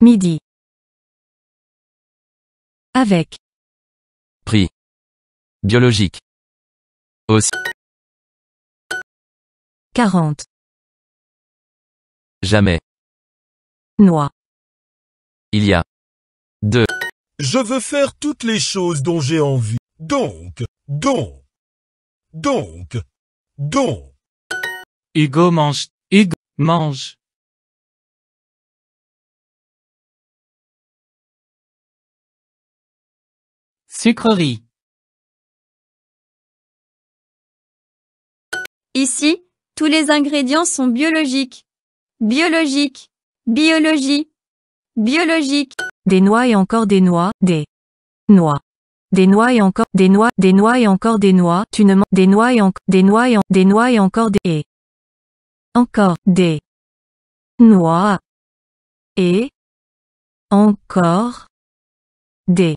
Midi. Avec. Prix. Biologique. Aussi. 40. Jamais. Noix. Il y a. Deux. Je veux faire toutes les choses dont j'ai envie. Donc, donc, donc, donc. Hugo mange, Hugo mange. Sucrerie. Ici, tous les ingrédients sont biologiques. Biologique. Biologie. Biologique. Des noix et encore des noix, des noix. Des noix et encore des noix, des noix et encore des noix, tu ne des noix et encore des noix et des noix et encore des et encore des noix et encore des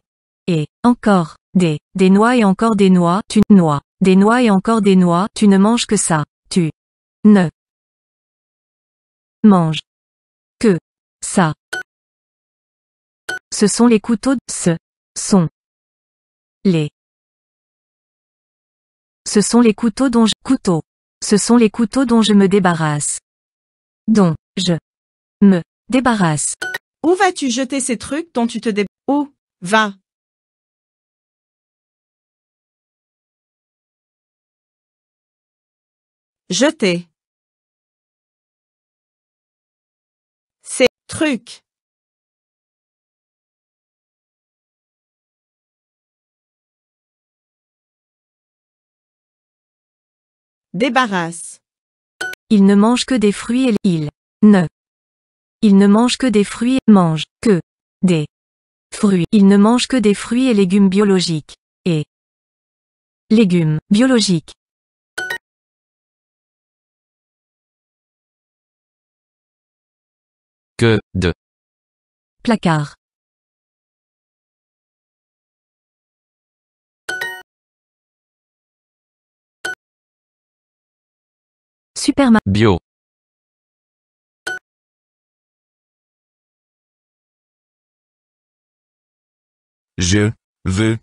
encore des des noix et encore des noix, tu noies des noix et encore des noix, tu ne manges que ça, tu ne manges que ça. Ce sont les couteaux, ce sont les ce sont les couteaux dont je couteaux. Ce sont les couteaux dont je me débarrasse. Dont je me débarrasse. Où vas-tu jeter ces trucs dont tu te dé... Où va Jeter. C'est truc. Débarrasse. Il ne mange que des fruits et il ne. Il ne mange que des fruits et mange que des fruits. Il ne mange que des fruits et légumes biologiques et légumes biologiques. de placard Superman bio Je veux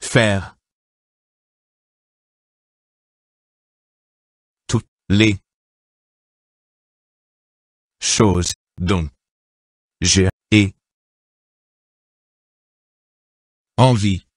faire tous les chose dont j'ai et envie.